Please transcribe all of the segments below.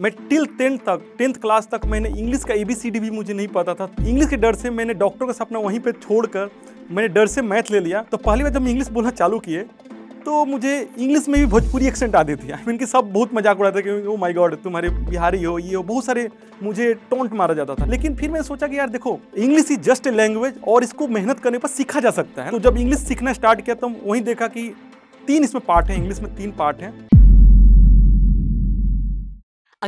मैं till tenth तक tenth class तक मैंने इंग्लिश का ए बी सी डी भी मुझे नहीं पता था इंग्लिश के डर से मैंने डॉक्टर का सपना वहीं पर छोड़कर मैंने डर से मैथ ले लिया तो पहली बार जब इंग्लिश बोलना चालू किए तो मुझे इंग्लिश में भी भोजपुरी एक्सेंट आ देती है इनके सब बहुत मजाक उड़ाते थे ओ माय गॉड तुम्हारे बिहारी हो ये हो बहुत सारे मुझे टोंट मारा जाता था लेकिन फिर मैंने सोचा कि यार देखो English is just a language और इसको मेहनत करने पर सीखा जा सकता है तो जब इंग्लिश सीखना स्टार्ट किया तो वहीं देखा कि तीन इसमें पार्ट हैं इंग्लिश में तीन पार्ट हैं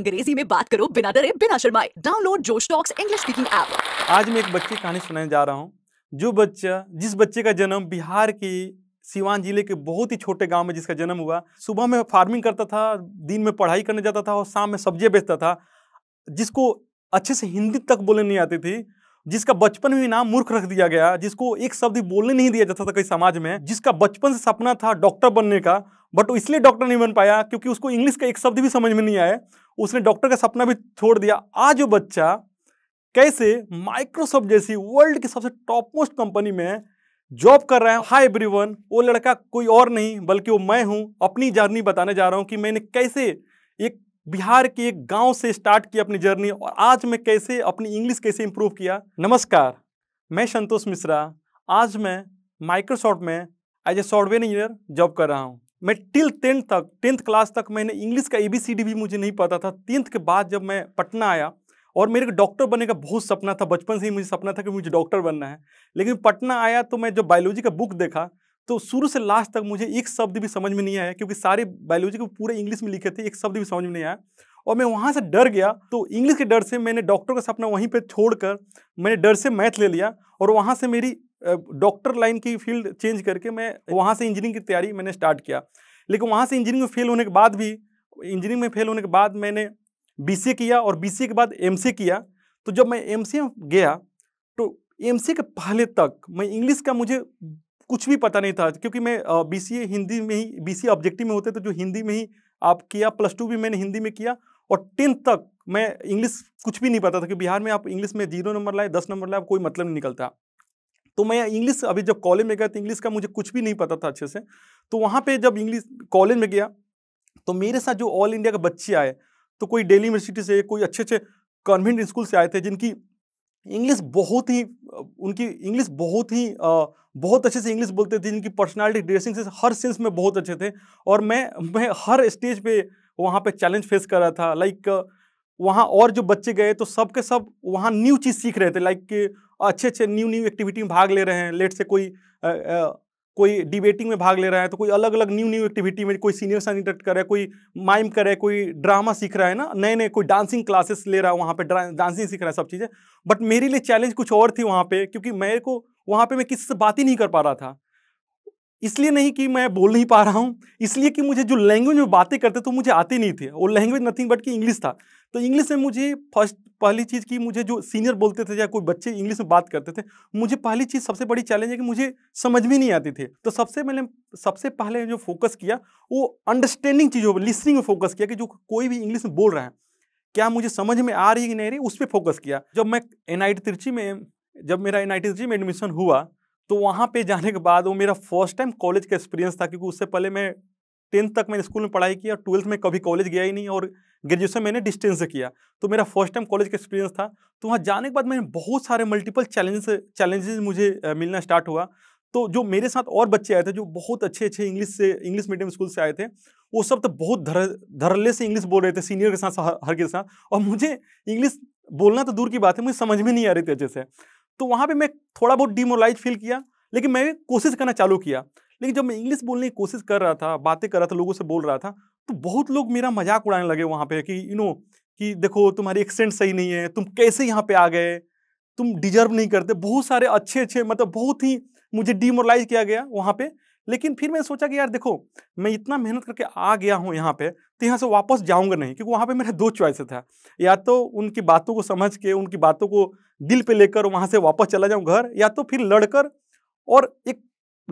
अंग्रेजी में बात करो बिना डरे बिना शर्माए download Josh talks English speaking app आज मैं एक बच्चे की कहानी सुनाने जा रहा हूँ जो बच्चा जिस बच्चे का जन्म बिहार की सिवान जिले के बहुत ही छोटे गांव में जिसका जन्म हुआ सुबह में फार्मिंग करता था दिन में पढ़ाई करने जाता था और शाम में सब्जियां बेचता था जिसको अच्छे से हिंदी तक बोलने नहीं आती थी जिसका बचपन में नाम मूर्ख रख दिया गया जिसको एक शब्द बोलने नहीं दिया जाता था कई समाज में जिसका बचपन से सपना था डॉक्टर बनने का बट वो इसलिए डॉक्टर नहीं बन पाया क्योंकि उसको इंग्लिश का एक शब्द भी समझ में नहीं आया उसने डॉक्टर का सपना भी छोड़ दिया आज वो बच्चा कैसे माइक्रोसॉफ्ट जैसी वर्ल्ड की सबसे टॉप मोस्ट कंपनी में जॉब कर रहा है हाय एवरीवन वो लड़का कोई और नहीं बल्कि वो मैं हूँ अपनी जर्नी बताने जा रहा हूँ कि मैंने कैसे एक बिहार के एक गांव से स्टार्ट किया अपनी जर्नी और आज मैं कैसे अपनी इंग्लिश कैसे इम्प्रूव किया नमस्कार मैं संतोष मिश्रा आज मैं माइक्रोसॉफ्ट में as a software engineer job कर रहा हूँ मैं टिल टेंथ तक टेंथ क्लास तक मैंने इंग्लिश का ए बी सी डी भी मुझे नहीं पता था टेंथ के बाद जब मैं पटना आया और मेरे को डॉक्टर बनने का बहुत सपना था बचपन से ही मुझे सपना था कि मुझे डॉक्टर बनना है लेकिन पटना आया तो मैं जब बायोलॉजी का बुक देखा तो शुरू से लास्ट तक मुझे एक शब्द भी समझ में नहीं आया क्योंकि सारे बायोलॉजी के पूरे इंग्लिश में लिखे थे एक शब्द भी समझ में नहीं आया और मैं वहाँ से डर गया तो इंग्लिश के डर से मैंने डॉक्टर का सपना वहीं पर छोड़कर मैंने डर से मैथ ले लिया और वहाँ से मेरी डॉक्टर लाइन की फील्ड चेंज करके मैं वहाँ से इंजीनियरिंग की तैयारी मैंने स्टार्ट किया लेकिन वहाँ से इंजीनियरिंग में फेल होने के बाद भी इंजीनियरिंग में फेल होने के बाद मैंने बी किया और बी के बाद एम किया तो जब मैं एम गया तो एम के पहले तक मैं इंग्लिश का मुझे कुछ भी पता नहीं था क्योंकि मैं बी हिंदी में ही बी ऑब्जेक्टिव में होते तो जो हिंदी में ही आप किया प्लस टू भी मैंने हिंदी में किया और टेंथ तक मैं इंग्लिश कुछ भी नहीं पता था कि बिहार में आप इंग्लिश में जीरो नंबर लाए दस नंबर लाए कोई मतलब नहीं निकलता तो मैं इंग्लिश अभी जब कॉलेज में गया तो इंग्लिश का मुझे कुछ भी नहीं पता था अच्छे से तो वहाँ पे जब इंग्लिश कॉलेज में गया तो मेरे साथ जो ऑल इंडिया के बच्चे आए तो कोई डेली यूनिवर्सिटी से कोई अच्छे अच्छे कॉन्वेंट स्कूल से आए थे जिनकी इंग्लिश बहुत ही उनकी इंग्लिश बहुत ही आ, बहुत अच्छे से इंग्लिश बोलते थे जिनकी पर्सनालिटी ड्रेसिंग से हर सेंस में बहुत अच्छे थे और मैं मैं हर स्टेज पे वहाँ पे चैलेंज फेस कर रहा था लाइक like, वहाँ और जो बच्चे गए तो सब के सब वहाँ न्यू चीज़ सीख रहे थे लाइक अच्छे अच्छे न्यू न्यू एक्टिविटी में भाग ले रहे हैं लेट से कोई आ, आ, कोई डिबेटिंग में भाग ले रहा है तो कोई अलग अलग न्यू न्यू एक्टिविटी में कोई सीनियर साइन इंटरेक्ट करे कोई माइम करे कोई ड्रामा सीख रहा है ना नए नए कोई डांसिंग क्लासेस ले रहा है वहाँ पर डांसिंग सीख रहा है सब चीज़ें बट मेरे लिए चैलेंज कुछ और थी वहाँ पर क्योंकि मेरे को वहाँ पर मैं किसी से बात ही नहीं कर पा रहा था इसलिए नहीं कि मैं बोल नहीं पा रहा हूँ इसलिए कि मुझे जो लैंग्वेज में बातें करते तो मुझे आती नहीं थी वो लैंग्वेज नथिंग बट कि इंग्लिश था तो इंग्लिश में मुझे फर्स्ट पहली चीज़ की मुझे जो सीनियर बोलते थे या कोई बच्चे इंग्लिश में बात करते थे मुझे पहली चीज़ सबसे बड़ी चैलेंज है कि मुझे समझ में नहीं आती थी तो सबसे मैंने सबसे पहले जो फोकस किया वो अंडरस्टैंडिंग चीज़ों पर लिसनिंग में फोकस किया कि जो कोई भी इंग्लिश में बोल रहा है क्या मुझे समझ में आ रही है कि नहीं रही उस पर फोकस किया जब मैं एन आई तिरची में जब मेरा एन आई तिरची में एडमिशन हुआ तो वहाँ पे जाने के बाद वो मेरा फर्स्ट टाइम कॉलेज का एक्सपीरियंस था क्योंकि उससे पहले मैं टेंथ तक मैंने स्कूल में पढ़ाई किया ट्वेल्थ में कभी कॉलेज गया ही नहीं और ग्रेजुएशन मैंने डिस्टेंस से किया तो मेरा फर्स्ट टाइम कॉलेज का एक्सपीरियंस था तो वहाँ जाने के बाद मैंने बहुत सारे मल्टीपल चैलेंज चैलेंजेस मुझे मिलना स्टार्ट हुआ तो जो मेरे साथ और बच्चे आए थे जो बहुत अच्छे अच्छे इंग्लिश से इंग्लिश मीडियम स्कूल से आए थे वो सब तो बहुत धर धरले से इंग्लिश बोल रहे थे सीनियर के साथ हर के साथ और मुझे इंग्लिश बोलना तो दूर की बात है मुझे समझ में नहीं आ रही थी अच्छे से तो वहाँ पर मैं थोड़ा बहुत डिमोरलाइज फील किया लेकिन मैं कोशिश करना चालू किया लेकिन जब मैं इंग्लिश बोलने की कोशिश कर रहा था बातें कर रहा था लोगों से बोल रहा था तो बहुत लोग मेरा मजाक उड़ाने लगे वहाँ पे कि यू नो कि देखो तुम्हारी एक्सेंट सही नहीं है तुम कैसे यहाँ पे आ गए तुम डिजर्व नहीं करते बहुत सारे अच्छे अच्छे मतलब बहुत ही मुझे डिमोरलाइज किया गया वहाँ पे लेकिन फिर मैंने सोचा कि यार देखो मैं इतना मेहनत करके आ गया हूँ यहाँ पे तो यहाँ से वापस जाऊँगा नहीं क्योंकि वहाँ पे मेरा दो चॉइस था या तो उनकी बातों को समझ के उनकी बातों को दिल पे लेकर वहाँ से वापस चला जाऊँ घर या तो फिर लड़कर और एक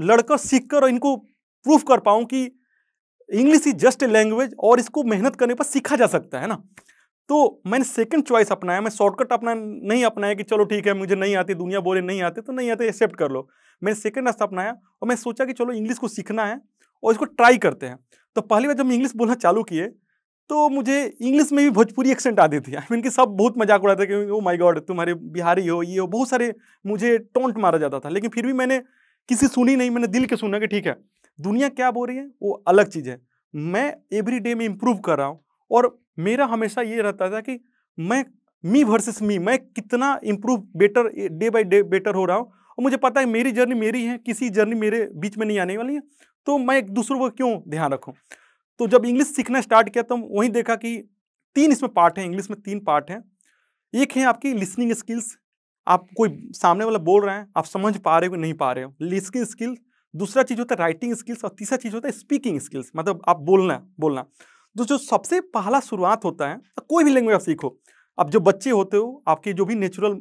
लड़कर सीख कर इनको प्रूफ कर पाऊँ कि English is just a language और इसको मेहनत करने पर सीखा जा सकता है ना तो मैंने सेकंड चॉइस अपनाया मैं शॉर्टकट अपना नहीं अपनाया कि चलो ठीक है मुझे नहीं आती दुनिया बोले नहीं आते तो नहीं आते एक्सेप्ट कर लो मैंने सेकंड रास्ता अपनाया और मैं सोचा कि चलो इंग्लिश को सीखना है और इसको ट्राई करते हैं तो पहली बार जब इंग्लिश बोलना चालू किए तो मुझे इंग्लिश में भी भोजपुरी एक्सेंट आती थी आई मीन कि सब बहुत मजाक उड़ाते थे कि ओ माई गॉड तुम्हारे बिहारी हो ये हो बहुत सारे मुझे टोंट मारा जाता था लेकिन फिर भी मैंने किसी सुनी नहीं मैंने दिल के सुना कि ठीक है दुनिया क्या बोल रही है वो अलग चीज़ है मैं एवरी डे में इम्प्रूव कर रहा हूँ और मेरा हमेशा ये रहता था कि मैं मी वर्सेस मी मैं कितना improve better day by day better हो रहा हूँ और मुझे पता है मेरी जर्नी मेरी है किसी जर्नी मेरे बीच में नहीं आने वाली है तो मैं एक दूसरों को क्यों ध्यान रखूँ तो जब इंग्लिश सीखना स्टार्ट किया तो वहीं देखा कि तीन इसमें पार्ट हैं इंग्लिश में तीन पार्ट हैं एक है आपकी लिसनिंग स्किल्स आप कोई सामने वाला बोल रहे हैं आप समझ पा रहे हो नहीं पा रहे हो लिस्किंग स्किल्स दूसरा चीज़ होता है राइटिंग स्किल्स और तीसरा चीज़ होता है स्पीकिंग स्किल्स मतलब आप बोलना बोलना तो जो सबसे पहला शुरुआत होता है तो कोई भी लैंग्वेज आप सीखो अब जो बच्चे होते हो आपकी जो भी नेचुरल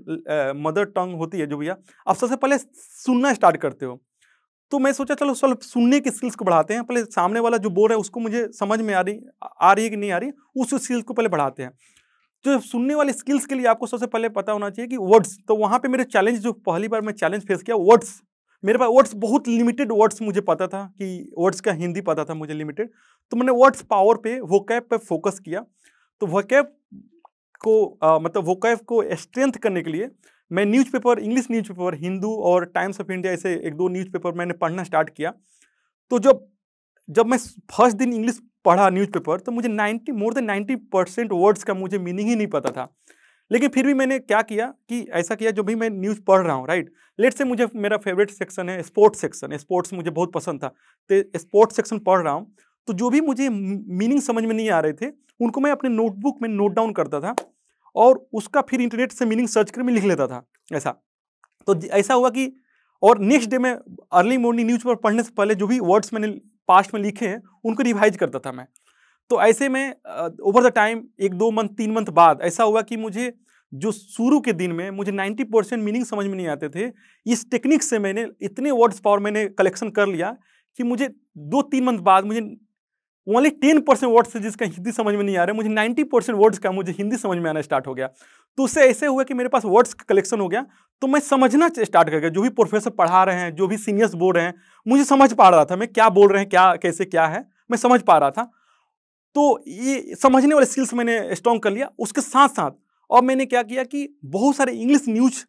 मदर टंग होती है जो भैया आप सबसे पहले सुनना स्टार्ट करते हो तो मैं सोचा चलो चलो सुनने की स्किल्स को बढ़ाते हैं पहले सामने वाला जो बोल रहा है उसको मुझे समझ में आ रही आ रही है कि नहीं आ रही उस स्किल्स को पहले बढ़ाते हैं तो सुनने वाले स्किल्स के लिए आपको सबसे पहले पता होना चाहिए कि वर्ड्स तो वहाँ पे मेरे चैलेंज जो पहली बार मैं चैलेंज फेस किया वर्ड्स मेरे पास वर्ड्स बहुत लिमिटेड वर्ड्स मुझे पता था कि वर्ड्स का हिंदी पता था मुझे लिमिटेड तो मैंने वर्ड्स पावर पे कैब पे फोकस किया तो वोकैब को आ, मतलब वोकैब को स्ट्रेंथ करने के लिए मैं न्यूज़पेपर इंग्लिश न्यूज़पेपर हिंदू और टाइम्स ऑफ इंडिया ऐसे एक दो न्यूज़पेपर मैंने पढ़ना स्टार्ट किया तो जब जब मैं फर्स्ट दिन इंग्लिश पढ़ा न्यूज़पेपर तो मुझे 90 मोर देन 90 परसेंट वर्ड्स का मुझे मीनिंग ही नहीं पता था लेकिन फिर भी मैंने क्या किया कि ऐसा किया जो भी मैं न्यूज़ पढ़ रहा हूँ राइट लेट से मुझे मेरा फेवरेट सेक्शन है स्पोर्ट्स सेक्शन स्पोर्ट्स मुझे बहुत पसंद था तो स्पोर्ट्स सेक्शन पढ़ रहा हूँ तो जो भी मुझे मीनिंग समझ में नहीं आ रहे थे उनको मैं अपने नोटबुक में नोट डाउन करता था और उसका फिर इंटरनेट से मीनिंग सर्च कर मैं लिख लेता था ऐसा तो ऐसा हुआ कि और नेक्स्ट डे मैं अर्ली मॉर्निंग न्यूज़ पर पढ़ने से पहले जो भी वर्ड्स मैंने पास्ट में लिखे हैं उनको रिवाइज करता था मैं तो ऐसे में ओवर द टाइम एक दो मंथ तीन मंथ बाद ऐसा हुआ कि मुझे जो शुरू के दिन में मुझे 90 परसेंट मीनिंग समझ में नहीं आते थे इस टेक्निक से मैंने इतने वर्ड्स पावर मैंने कलेक्शन कर लिया कि मुझे दो तीन मंथ बाद मुझे ओनली टेन परसेंट वर्ड्स थे जिसका हिंदी समझ में नहीं आ रहा है मुझे नाइन्टी परसेंट वर्ड्स का मुझे हिंदी समझ में आना स्टार्ट हो गया तो उससे ऐसे हुआ कि मेरे पास वर्ड्स का कलेक्शन हो गया तो मैं समझना स्टार्ट कर गया जो भी प्रोफेसर पढ़ा रहे हैं जो भी सीनियर्स बोल रहे हैं मुझे समझ पा रहा था मैं क्या बोल रहे हैं क्या कैसे क्या है मैं समझ पा रहा था तो ये समझने वाले स्किल्स मैंने स्ट्रॉन्ग कर लिया उसके साथ साथ और मैंने क्या किया कि बहुत सारे इंग्लिश न्यूज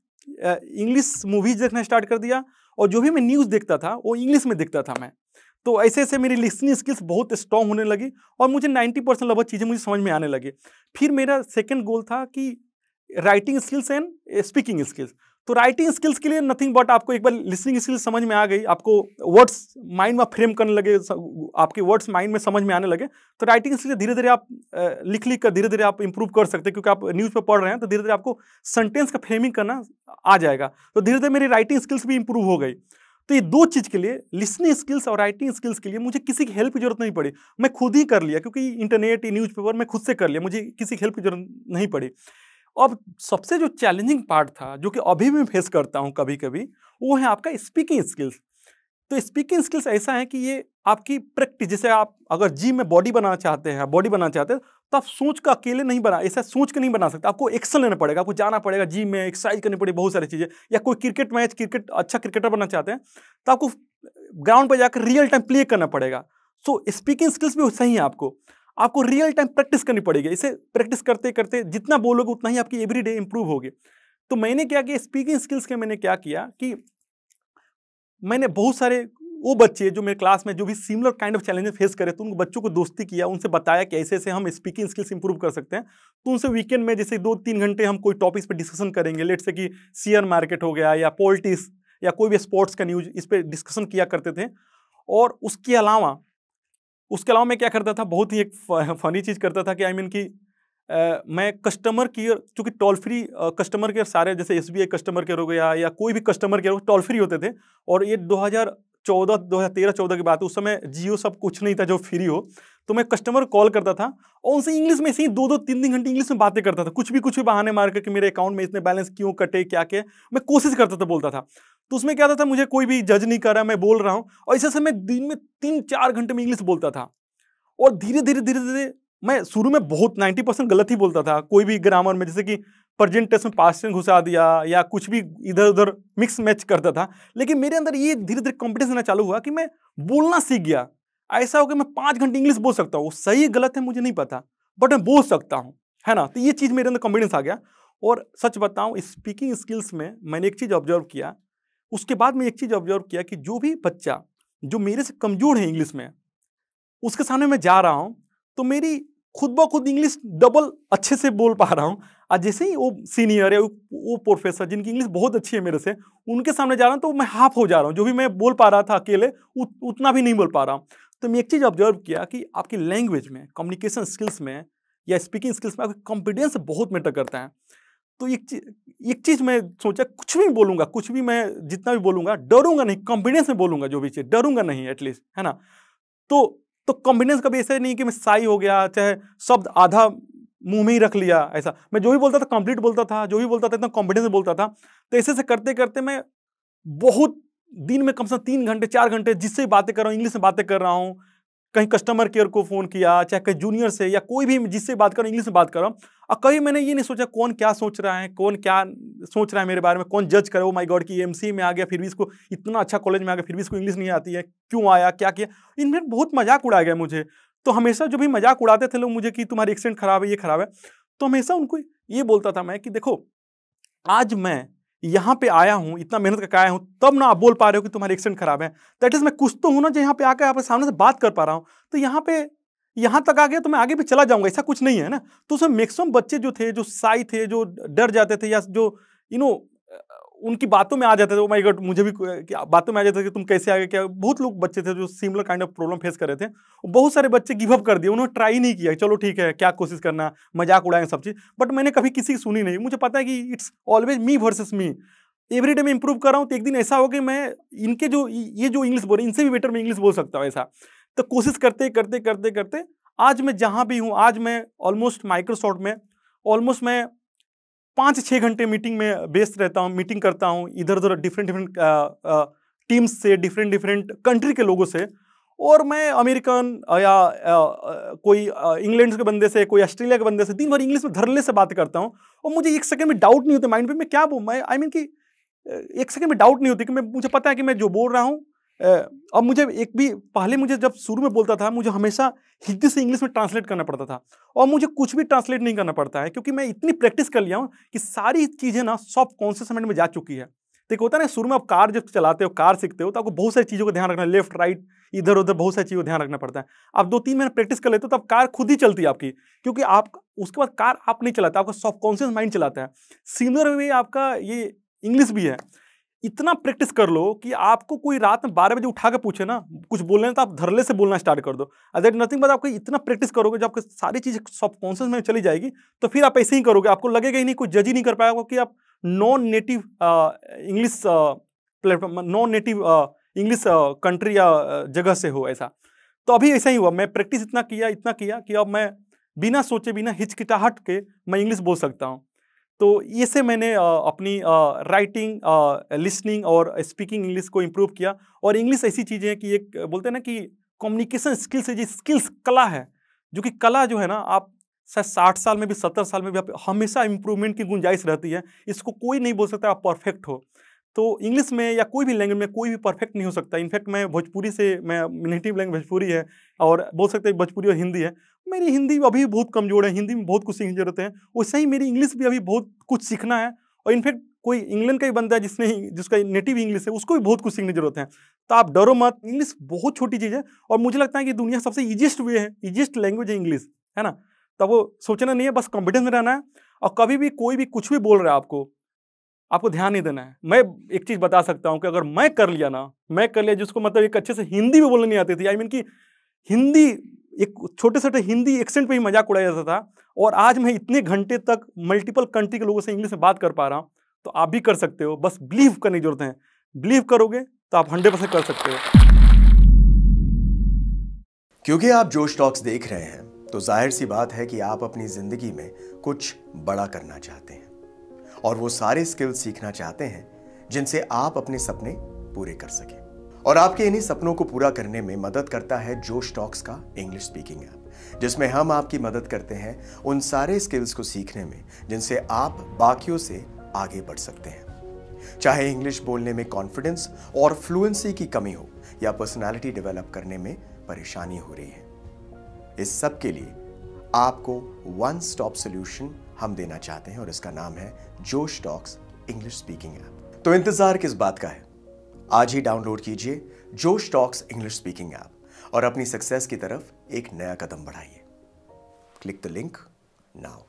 इंग्लिश मूवीज देखना स्टार्ट कर दिया और जो भी मैं न्यूज़ देखता था वो इंग्लिश में देखता था मैं तो ऐसे ऐसे मेरी लिसनिंग स्किल्स बहुत स्ट्रॉन्ग होने लगी और मुझे 90 परसेंट लगभग चीज़ें मुझे समझ में आने लगे फिर मेरा सेकेंड गोल था कि writing skills and speaking skills तो राइटिंग स्किल्स के लिए नथिंग बट आपको एक बार लिसनिंग स्किल्स समझ में आ गई आपको वर्ड्स माइंड में फ्रेम करने लगे आपके वर्ड्स माइंड में समझ में आने लगे तो राइटिंग स्किल्स धीरे धीरे आप eh, लिख लिख कर धीरे धीरे आप इंप्रूव कर सकते हैं क्योंकि आप न्यूज़ पर पढ़ रहे हैं तो धीरे धीरे आपको सेंटेंस का फ्रेमिंग करना आ जाएगा तो धीरे धीरे मेरी राइटिंग स्किल्स भी इंप्रूव हो गई तो ये दो चीज़ के लिए लिसनिंग स्किल्स और राइटिंग स्किल्स के लिए मुझे किसी की हेल्प की जरूरत नहीं पड़ी मैं खुद ही कर लिया क्योंकि इंटरनेट न्यूज़पेपर मैं खुद से कर लिया मुझे किसी की हेल्प की जरूरत नहीं पड़ी अब सबसे जो चैलेंजिंग पार्ट था जो कि अभी भी मैं फेस करता हूँ कभी कभी वो है आपका स्पीकिंग स्किल्स तो स्पीकिंग स्किल्स ऐसा है कि ये आपकी प्रैक्टिस जैसे आप अगर जिम में बॉडी बनाना चाहते हैं बॉडी बनाना चाहते हैं तो आप सोच का अकेले नहीं बना ऐसा सोच के नहीं बना सकते आपको एक्शन लेना पड़ेगा आपको जाना पड़ेगा जिम में एक्सरसाइज करनी पड़ेगी बहुत सारी चीज़ें या कोई क्रिकेट मैच क्रिकेट अच्छा क्रिकेटर बनना चाहते हैं तो आपको ग्राउंड पर जाकर रियल टाइम प्ले करना पड़ेगा सो स्पीकिंग स्किल्स भी सही है आपको आपको रियल टाइम प्रैक्टिस करनी पड़ेगी इसे प्रैक्टिस करते करते जितना बोलोगे उतना ही आपकी एवरी डे इम्प्रूव होगी तो मैंने क्या किया स्पीकिंग स्किल्स के मैंने क्या किया कि मैंने बहुत सारे वो बच्चे जो मेरे क्लास में जो भी similar kind of challenges face करे तो उन बच्चों को दोस्ती किया उनसे बताया कि ऐसे ऐसे हम स्पीकिंग स्किल्स इंप्रूव कर सकते हैं तो उनसे वीकेंड में जैसे दो तीन घंटे हम कोई टॉपिक्स पे डिस्कशन करेंगे लेट से कि शेयर मार्केट हो गया या पॉलिटिक्स या कोई भी स्पोर्ट्स का न्यूज इस पर डिस्कशन किया करते थे और उसके अलावा उसके अलावा मैं क्या करता था बहुत ही एक फनी चीज़ करता था कि आई I मीन mean कि Uh, मैं कस्टमर केयर चूँकि टोल फ्री कस्टमर केयर सारे जैसे एस कस्टमर केयर हो गया या कोई भी कस्टमर केयर हो टोल फ्री होते थे और ये चौदह दो हज़ार तेरह चौदह की बात उस समय जियो सब कुछ नहीं था जो फ्री हो तो मैं कस्टमर कॉल करता था और उनसे इंग्लिश में से ही दो दो तीन तीन घंटे इंग्लिश में बातें करता था कुछ भी कुछ भी बहाने मार करके मेरे अकाउंट में इतने बैलेंस क्यों कटे क्या के मैं कोशिश करता था बोलता था तो उसमें क्या था मुझे कोई भी जज नहीं कर रहा मैं बोल रहा हूँ और इस समय दिन में तीन चार घंटे में इंग्लिश बोलता था और धीरे धीरे धीरे धीरे मैं शुरू में बहुत नाइन्टी गलत ही बोलता था कोई भी ग्रामर में जैसे कि प्रेजेंटेशन पासिंग घुसा दिया या कुछ भी इधर उधर मिक्स मैच करता था लेकिन मेरे अंदर ये धीरे धीरे कॉम्पिटिशन होना चालू हुआ कि मैं बोलना सीख गया ऐसा हो कि मैं पाँच घंटे इंग्लिश बोल सकता हूँ सही गलत है मुझे नहीं पता बट मैं बोल सकता हूँ है ना तो ये चीज़ मेरे अंदर कॉम्पिटेंस आ गया और सच बताऊँ स्पीकिंग स्किल्स में मैंने एक चीज़ ऑब्जर्व किया उसके बाद मैं एक चीज़ ऑब्जर्व किया कि जो भी बच्चा जो मेरे से कमज़ोर है इंग्लिश में उसके सामने मैं जा रहा हूँ तो मेरी खुद ब खुद इंग्लिश डबल अच्छे से बोल पा रहा हूँ आज जैसे ही वो सीनियर या वो प्रोफेसर जिनकी इंग्लिश बहुत अच्छी है मेरे से उनके सामने जा रहा हूँ तो मैं हाफ हो जा रहा हूँ जो भी मैं बोल पा रहा था अकेले उत, उतना भी नहीं बोल पा रहा हूँ तो मैं एक चीज़ ऑब्जर्व किया कि आपकी लैंग्वेज में कम्युनिकेशन स्किल्स में या स्पीकिंग स्किल्स में आपका कॉन्फिडेंस बहुत मैटर करता है तो एक चीज एक चीज़ मैं सोचा कुछ भी बोलूँगा कुछ भी मैं जितना भी बोलूँगा डरूंगा नहीं कॉन्फिडेंस में बोलूँगा जो भी चीज़ डरूंगा नहीं एटलीस्ट है ना तो तो कॉम्बिनेंस कभी ऐसा नहीं कि मैं साई हो गया चाहे शब्द आधा मुंह में ही रख लिया ऐसा मैं जो भी बोलता था कंप्लीट बोलता था जो भी बोलता था इतना कॉन्फिडेंस से बोलता था तो ऐसे ऐसे करते करते मैं बहुत दिन में कम से कम तीन घंटे चार घंटे जिससे बातें कर रहा हूँ इंग्लिश में बातें कर रहा हूँ कहीं कस्टमर केयर को फ़ोन किया चाहे कहीं जूनियर से या कोई भी जिससे बात कर रहा हूँ इंग्लिश में बात कर रहा हूँ और कभी मैंने ये नहीं सोचा कौन क्या सोच रहा है कौन क्या सोच रहा है मेरे बारे में कौन जज करे वो माई गॉड की एम में आ गया फिर भी इसको इतना अच्छा कॉलेज में आ गया फिर भी इसको इंग्लिश नहीं आती है क्यों आया क्या किया इनमें बहुत मजाक उड़ाया गया मुझे तो हमेशा जो भी मजाक उड़ाते थे लोग मुझे कि तुम्हारी एक्सीडेंट खराब है ये खराब है तो हमेशा उनको ये बोलता था मैं कि देखो आज मैं यहाँ पे आया हूँ इतना मेहनत करके आया हूँ तब ना आप बोल पा रहे हो कि तुम्हारी एक्सीडेंट खराब है दैट इज मैं कुछ तो हूँ ना जो यहाँ पे आकर आपके सामने से बात कर पा रहा हूँ तो यहाँ पे यहाँ तक आ गया तो मैं आगे भी चला जाऊंगा ऐसा कुछ नहीं है ना तो उसमें मैक्सिमम बच्चे जो थे जो साई थे जो डर जाते थे या जो यू नो उनकी बातों में आ जाते थे माई गॉड मुझे भी बातों में आ जाते थे कि तुम कैसे आ गए क्या बहुत लोग बच्चे थे जो similar kind of problem face कर रहे थे बहुत सारे बच्चे गिवअप कर दिए उन्होंने ट्राई नहीं किया चलो ठीक है क्या कोशिश करना मजाक उड़ाएंगे सब चीज़ बट मैंने कभी किसी की सुनी नहीं मुझे पता है कि it's always me versus me every day मैं इंप्रूव कर रहा हूँ तो एक दिन ऐसा हो कि मैं इनके जो ये जो इंग्लिश बोल रहे इनसे भी बेटर मैं इंग्लिश बोल सकता हूँ ऐसा तो कोशिश करते करते करते करते आज मैं जहाँ भी हूँ आज मैं ऑलमोस्ट माइक्रोसॉफ्ट में ऑलमोस्ट मैं पाँच छः घंटे मीटिंग में व्यस्त रहता हूँ मीटिंग करता हूँ इधर उधर डिफरेंट डिफरेंट टीम्स से डिफरेंट डिफरेंट कंट्री के लोगों से और मैं अमेरिकन या कोई इंग्लैंड के बंदे से कोई ऑस्ट्रेलिया के बंदे से दिन भर इंग्लिश में धरले से बात करता हूँ और मुझे एक सेकंड में डाउट नहीं होता माइंड पे मैं क्या बोल मैं आई I मीन mean कि एक सेकंड में डाउट नहीं होती कि मैं मुझे पता है कि मैं जो बोल रहा हूँ अब मुझे एक भी पहले मुझे जब शुरू में बोलता था मुझे हमेशा हिंदी से इंग्लिश में ट्रांसलेट करना पड़ता था और मुझे कुछ भी ट्रांसलेट नहीं करना पड़ता है क्योंकि मैं इतनी प्रैक्टिस कर लिया हूँ कि सारी चीज़ें ना सब कॉन्शियस माइंड में जा चुकी है देखो होता है ना शुरू में आप कार जब चलाते हो कार सीखते हो तो आपको बहुत सारी चीज़ों का ध्यान रखना लेफ्ट राइट इधर उधर बहुत सारी चीज़ों का ध्यान रखना पड़ता है आप दो तीन महीने प्रैक्टिस कर लेते हो तो आप कार खुद ही चलती है आपकी क्योंकि आप उसके बाद कार आप नहीं चलाते आपका कॉन्शियस माइंड चलाता है सिमिलर वे आपका ये इंग्लिश भी है इतना प्रैक्टिस कर लो कि आपको कोई रात में बारह बजे उठा के पूछे ना कुछ बोलने तो आप धरले से बोलना स्टार्ट कर दो दैट नथिंग बट आपको इतना प्रैक्टिस करोगे जब आपकी सारी चीज़ सबकॉन्शियस में चली जाएगी तो फिर आप ऐसे ही करोगे आपको लगेगा ही नहीं कोई जज ही नहीं कर पाएगा कि आप non native English platform non native English country या जगह से हो ऐसा तो अभी ऐसा ही हुआ मैं प्रैक्टिस इतना किया इतना किया कि अब मैं बिना सोचे बिना हिचकिचाहट के मैं इंग्लिश बोल सकता हूँ तो ये से मैंने अपनी राइटिंग लिसनिंग और स्पीकिंग इंग्लिश को इम्प्रूव किया और इंग्लिश ऐसी चीज़ें हैं कि एक बोलते हैं ना कि कम्युनिकेशन स्किल्स है जी स्किल्स कला है जो कि कला जो है ना आप शायद साठ साल में भी सत्तर साल में भी आप हमेशा इम्प्रूवमेंट की गुंजाइश रहती है इसको कोई नहीं बोल सकता आप परफेक्ट हो तो इंग्लिश में या कोई भी लैंग्वेज में कोई भी परफेक्ट नहीं हो सकता इनफैक्ट मैं भोजपुरी से मैं नेटिव लैंग्वेज भोजपुरी है और बोल सकते हैं भोजपुरी और हिंदी है मेरी हिंदी अभी बहुत कमज़ोर है हिंदी में बहुत कुछ सीखने की जरूरत है वैसे ही मेरी इंग्लिश भी अभी बहुत कुछ सीखना है और इनफैक्ट कोई इंग्लैंड का ही बंदा है जिसने जिसका नेटिव इंग्लिश है उसको भी बहुत कुछ सीखने की जरूरत है तो आप डरो मत इंग्लिश बहुत छोटी चीज़ है और मुझे लगता है कि दुनिया सबसे ईजिएस्ट वे है ईजिएस्ट लैंग्वेज है इंग्लिश है ना तो वो सोचना नहीं है बस कॉन्फिडेंस में रहना है और कभी भी कोई भी कुछ भी बोल रहा है आपको आपको ध्यान नहीं देना है मैं एक चीज़ बता सकता हूँ कि अगर मैं कर लिया ना मैं कर लिया जिसको मतलब एक अच्छे से हिंदी भी बोलने नहीं आती थी आई I मीन mean कि हिंदी एक छोटे छोटे हिंदी एक्सेंट पे ही मजाक उड़ाया जाता था और आज मैं इतने घंटे तक मल्टीपल कंट्री के लोगों से इंग्लिश में बात कर पा रहा हूँ तो आप भी कर सकते हो बस बिलीव करने की जरूरत है बिलीव करोगे तो आप हंड्रेड परसेंट कर सकते हो क्योंकि आप जोश टॉक्स देख रहे हैं तो जाहिर सी बात है कि आप अपनी ज़िंदगी में कुछ बड़ा करना चाहते हैं और वो सारे स्किल्स सीखना चाहते हैं जिनसे आप अपने सपने पूरे कर सकें और आपके इन्हीं सपनों को पूरा करने में मदद करता है जो स्टॉक्स का इंग्लिश स्पीकिंग ऐप जिसमें हम आपकी मदद करते हैं उन सारे स्किल्स को सीखने में जिनसे आप बाकियों से आगे बढ़ सकते हैं चाहे इंग्लिश बोलने में कॉन्फिडेंस और फ्लुएंसी की कमी हो या पर्सनैलिटी डेवलप करने में परेशानी हो रही है इस सब के लिए आपको वन स्टॉप सोल्यूशन हम देना चाहते हैं और इसका नाम है जोश टॉक्स इंग्लिश स्पीकिंग ऐप तो इंतजार किस बात का है आज ही डाउनलोड कीजिए जोश टॉक्स इंग्लिश स्पीकिंग ऐप और अपनी सक्सेस की तरफ एक नया कदम बढ़ाइए क्लिक द लिंक नाउ